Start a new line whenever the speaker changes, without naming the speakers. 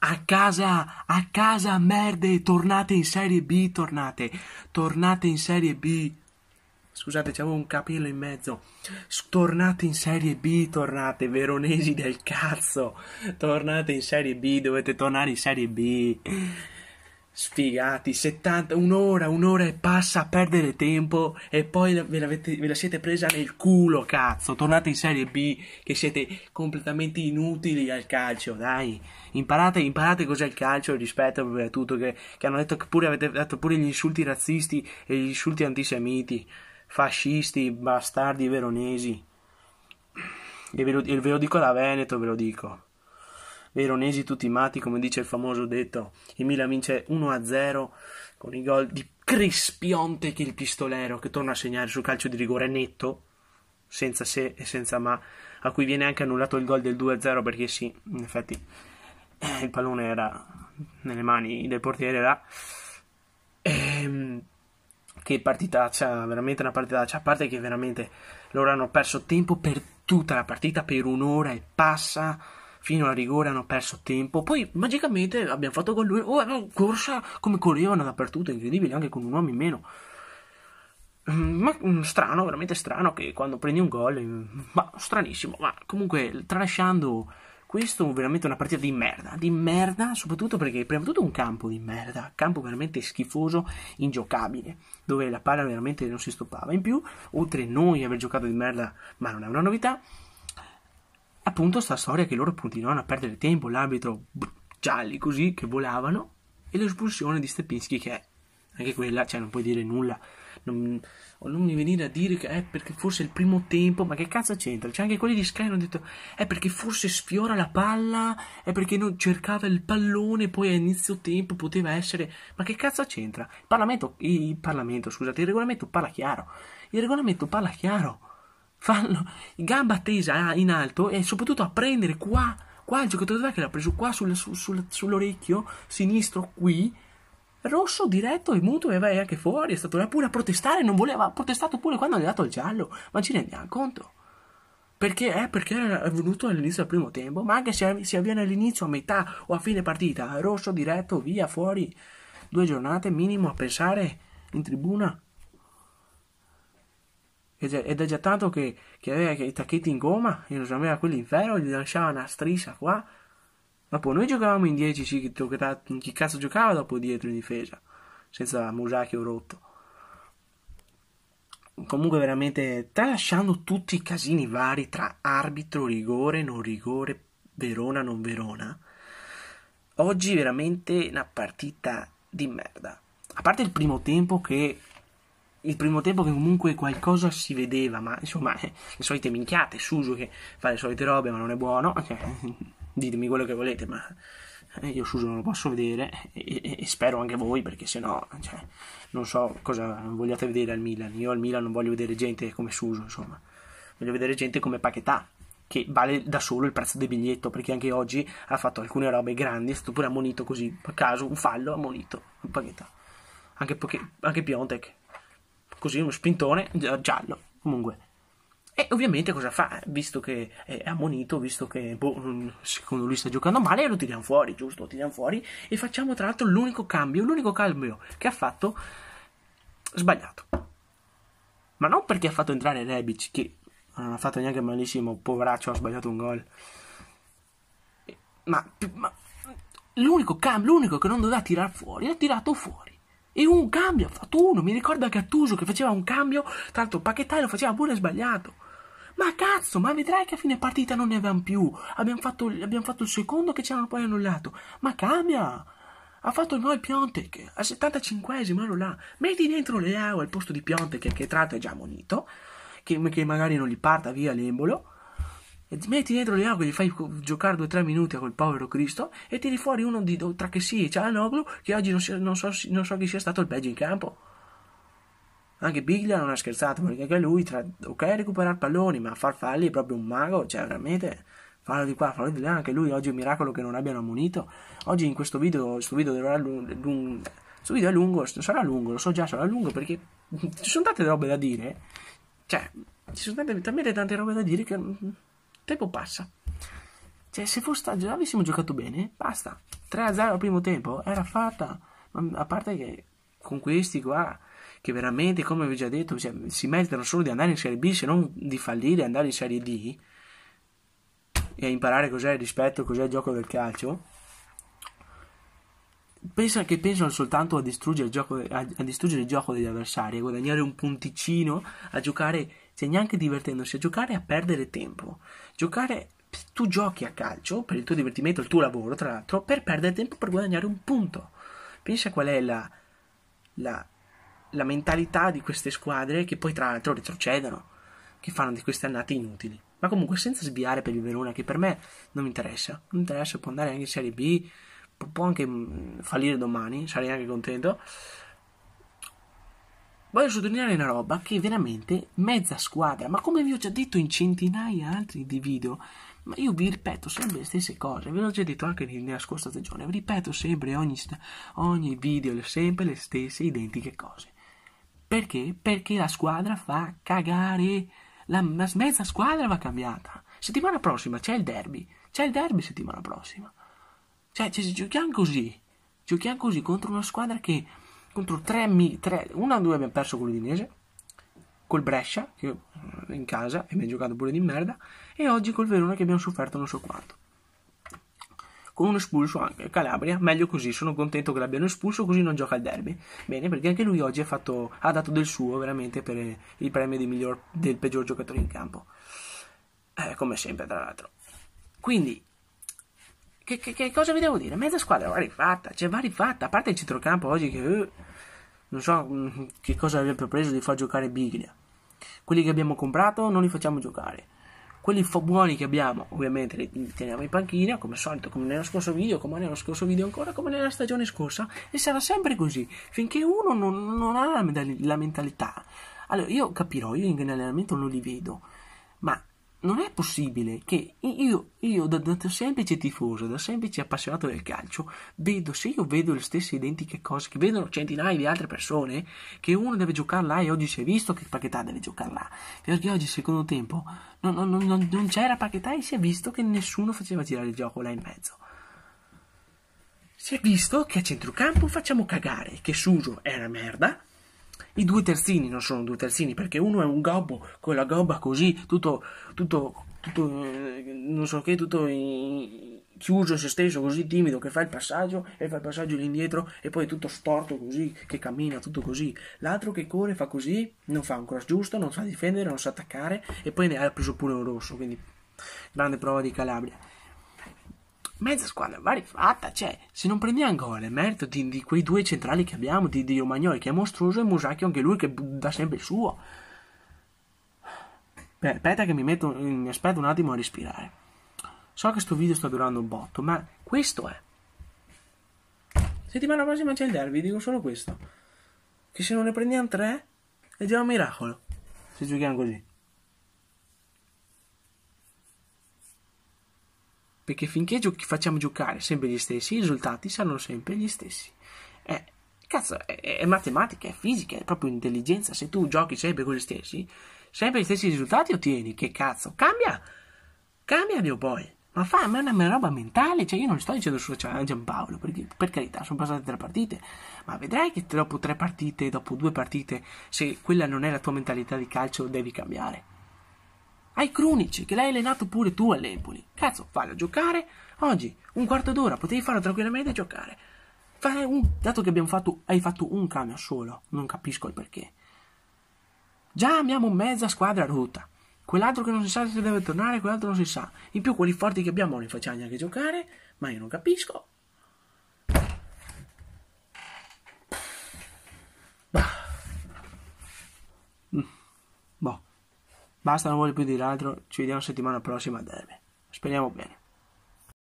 A casa, a casa, merde, tornate in Serie B, tornate, tornate in Serie B. Scusate, c'avevo un capello in mezzo. Tornate in Serie B, tornate, veronesi del cazzo. Tornate in Serie B, dovete tornare in Serie B sfigati, 70, un'ora, un'ora e passa a perdere tempo e poi ve, ve, la siete presa nel culo, cazzo. Tornate in Serie B che siete completamente inutili al calcio, dai. Imparate, imparate cos'è il calcio rispetto per tutto, che, che hanno detto che pure avete dato pure gli insulti razzisti e gli insulti antisemiti, fascisti, bastardi veronesi. E ve lo, e ve lo dico da Veneto, ve lo dico veronesi tutti matti, come dice il famoso detto. Il Milan vince 1-0 con i gol di Crispionte che il pistolero che torna a segnare sul calcio di rigore netto, senza se e senza ma, a cui viene anche annullato il gol del 2-0 perché sì, in effetti eh, il pallone era nelle mani del portiere là. Ehm, che partitaccia, cioè, veramente una partitaccia, cioè, a parte che veramente loro hanno perso tempo per tutta la partita, per un'ora e passa fino al rigore hanno perso tempo, poi magicamente abbiamo fatto con lui, oh, corsa come correvano dappertutto, incredibile, anche con un uomo in meno. Mm, ma mm, strano, veramente strano che quando prendi un gol, mm, ma stranissimo, ma comunque tralasciando questo veramente una partita di merda, di merda, soprattutto perché prima di tutto un campo di merda, campo veramente schifoso, ingiocabile, dove la palla veramente non si stoppava. In più, oltre noi aver giocato di merda, ma non è una novità, appunto sta storia che loro continuano a perdere tempo, l'arbitro gialli così che volavano e l'espulsione di Stepinski che è anche quella, cioè non puoi dire nulla, non, non mi venire a dire che è perché forse è il primo tempo, ma che cazzo c'entra? Cioè anche quelli di Sky hanno detto è perché forse sfiora la palla, è perché non cercava il pallone, poi a inizio tempo poteva essere, ma che cazzo c'entra? Il Parlamento, il Parlamento, scusate, il regolamento parla chiaro, il regolamento parla chiaro fanno in gamba tesa ah, in alto e soprattutto a prendere qua, qua il giocatore dov'è che l'ha preso? Qua sul, sul, sul, sull'orecchio sinistro qui, rosso diretto e muto e vai anche fuori, è stato là pure a protestare, non voleva, ha protestato pure quando gli ha dato il giallo, ma ci rendiamo conto. Perché è? Eh, perché è venuto all'inizio del primo tempo, ma anche se si avviene all'inizio, a metà o a fine partita, rosso diretto, via, fuori, due giornate minimo a pensare in tribuna ed è già tanto che, che aveva i tacchetti in gomma e non aveva quelli in ferro, gli lasciava una striscia qua. Ma poi noi giocavamo in 10, chi, chi cazzo giocava dopo dietro in difesa, senza Musacchio rotto. Comunque veramente, tralasciando tutti i casini vari tra arbitro, rigore, non rigore, Verona, non Verona, oggi veramente una partita di merda. A parte il primo tempo che il primo tempo che comunque qualcosa si vedeva, ma insomma, eh, le solite minchiate, Susu che fa le solite robe, ma non è buono, cioè, ditemi quello che volete, ma eh, io Susu non lo posso vedere e, e, e spero anche voi, perché se no, cioè, non so cosa vogliate vedere al Milan, io al Milan non voglio vedere gente come Susu, insomma, voglio vedere gente come Paquetà, che vale da solo il prezzo del biglietto, perché anche oggi ha fatto alcune robe grandi, è stato pure ammonito così, a caso, un fallo ammonito, Paquetà, anche, anche Piontek così uno spintone giallo comunque. E ovviamente cosa fa? Visto che è ammonito, visto che boh, mm, secondo lui sta giocando male, lo tiriamo fuori, giusto? Lo tiriamo fuori e facciamo tra l'altro l'unico cambio, l'unico cambio che ha fatto sbagliato. Ma non perché ha fatto entrare Rebic, che non ha fatto neanche malissimo, poveraccio, ha sbagliato un gol. Ma, ma l'unico, cambio, l'unico che non doveva tirar fuori, l'ha tirato fuori e un cambio ha fatto uno. Mi ricorda Gattuso che faceva un cambio, tra l'altro Pachettà lo faceva pure sbagliato. Ma cazzo, ma vedrai che a fine partita non ne avevamo più. Abbiamo fatto, abbiamo fatto il secondo che ci hanno poi annullato. Ma cambia! Ha fatto noi Piontek al 75esimo, ero là. Metti dentro Leao al posto di Piontek, che tra l'altro è già monito, che, che magari non gli parta via l'embolo e metti dentro Lukaku, gli fai giocare 2-3 minuti a quel povero Cristo e tiri fuori uno di tra che sì c'è Anoglu che oggi non, si, non, so, non so chi sia stato il peggio in campo. Anche Biglia non ha scherzato perché anche lui, tra, ok, recuperare palloni, ma far falli è proprio un mago, cioè veramente fallo di qua, fallo di là, anche lui oggi è un miracolo che non abbiano ammonito. Oggi in questo video, questo video dovrà lungo, questo video è lungo, sarà lungo, lo so già, sarà lungo perché ci sono tante robe da dire, cioè ci sono tante, talmente tante robe da dire che tempo passa. Cioè, se fosse stato, già avessimo giocato bene, basta. 3-0 al primo tempo, era fatta. Ma a parte che con questi qua, che veramente, come vi ho già detto, cioè, si mettono solo di andare in Serie B, se non di fallire e andare in Serie D, e imparare cos'è il rispetto, cos'è il gioco del calcio, pensa che pensano soltanto a distruggere, gioco, a, a distruggere, il gioco degli avversari, a guadagnare un punticino, a giocare se neanche divertendosi a giocare a perdere tempo. Giocare tu giochi a calcio per il tuo divertimento, il tuo lavoro, tra l'altro, per perdere tempo per guadagnare un punto. Pensa qual è la, la, la mentalità di queste squadre che poi, tra l'altro, retrocedono, che fanno di queste annate inutili. Ma comunque, senza sviare per il Verona, che per me non mi interessa, non mi interessa, può andare anche in Serie B, può anche mm, fallire domani, sarei anche contento. Voglio sottolineare una roba che veramente mezza squadra, ma come vi ho già detto in centinaia altri di video, ma io vi ripeto sempre le stesse cose, ve l'ho già detto anche nella scorsa stagione, vi ripeto sempre ogni, ogni video, sempre le stesse identiche cose. Perché? Perché la squadra fa cagare, la, la mezza squadra va cambiata. Settimana prossima c'è il derby, c'è il derby settimana prossima. Cioè, ci giochiamo così, giochiamo così contro una squadra che contro 3, 3 1-2 abbiamo perso con l'Udinese, col Brescia, che eh, in casa e mi ha giocato pure di merda, e oggi col Verona che abbiamo sofferto non so quanto. Con un espulso anche Calabria, meglio così, sono contento che l'abbiano espulso così non gioca al derby. Bene, perché anche lui oggi ha, fatto, ha dato del suo veramente per il premio miglior, del peggior giocatore in campo. Eh, come sempre, tra l'altro. Quindi che, che, che, cosa vi devo dire? Mezza squadra va rifatta, cioè va rifatta, a parte il centrocampo oggi che... Uh, non so mm, che cosa avrebbe preso di far giocare Biglia. Quelli che abbiamo comprato non li facciamo giocare. Quelli fo- buoni che abbiamo, ovviamente, li teniamo in panchina, come al solito, come nello scorso video, come nello scorso video ancora, come nella stagione scorsa. E sarà sempre così, finché uno non, non ha la, la mentalità. Allora, io capirò, io in allenamento non li vedo, ma non è possibile che io, io da, da, semplice tifoso, da semplice appassionato del calcio, vedo, se io vedo le stesse identiche cose che vedono centinaia di altre persone, che uno deve giocare là e oggi si è visto che Paquetà deve giocare là, perché oggi secondo tempo non, non, non, non c'era Paquetà e si è visto che nessuno faceva girare il gioco là in mezzo. Si è visto che a centrocampo facciamo cagare, che Suso era merda, i due terzini non sono due terzini perché uno è un gobbo con la gobba così, tutto, tutto, tutto eh, non so che, tutto in, chiuso se stesso, così timido, che fa il passaggio e fa il passaggio lì indietro e poi tutto storto così, che cammina, tutto così. L'altro che corre fa così, non fa un cross giusto, non sa difendere, non sa attaccare e poi ne ha preso pure un rosso, quindi grande prova di Calabria mezza squadra va rifatta, cioè, se non prendiamo gol è merito di, di, quei due centrali che abbiamo, di, di Romagnoli che è mostruoso e Musacchio anche lui che dà sempre il suo. Beh, aspetta che mi, metto, mi aspetto un attimo a respirare. So che sto video sta durando un botto, ma questo è. Settimana prossima c'è il derby, dico solo questo. Che se non ne prendiamo tre è già un miracolo. Se giochiamo così. perché finché gio- facciamo giocare sempre gli stessi, i risultati saranno sempre gli stessi. Eh, cazzo, è, è, matematica, è fisica, è proprio intelligenza. Se tu giochi sempre con gli stessi, sempre gli stessi risultati ottieni. Che cazzo, cambia, cambia mio boy! Ma fa, ma è una roba mentale, cioè io non sto dicendo su cioè, a Giampaolo, perché per carità sono passate tre partite, ma vedrai che dopo tre partite, dopo due partite, se quella non è la tua mentalità di calcio devi cambiare. Hai cronici, che l'hai allenato pure tu all'Empoli. Cazzo, fallo giocare oggi, un quarto d'ora, potevi farlo tranquillamente e giocare. Fare un, dato che abbiamo fatto, hai fatto un cambio solo, non capisco il perché. Già abbiamo mezza squadra rotta. Quell'altro che non si sa se deve tornare, quell'altro non si sa. In più quelli forti che abbiamo non li facciamo neanche giocare, ma io non capisco. Basta, non voglio più dire altro. Ci vediamo settimana prossima a Derby. Speriamo bene.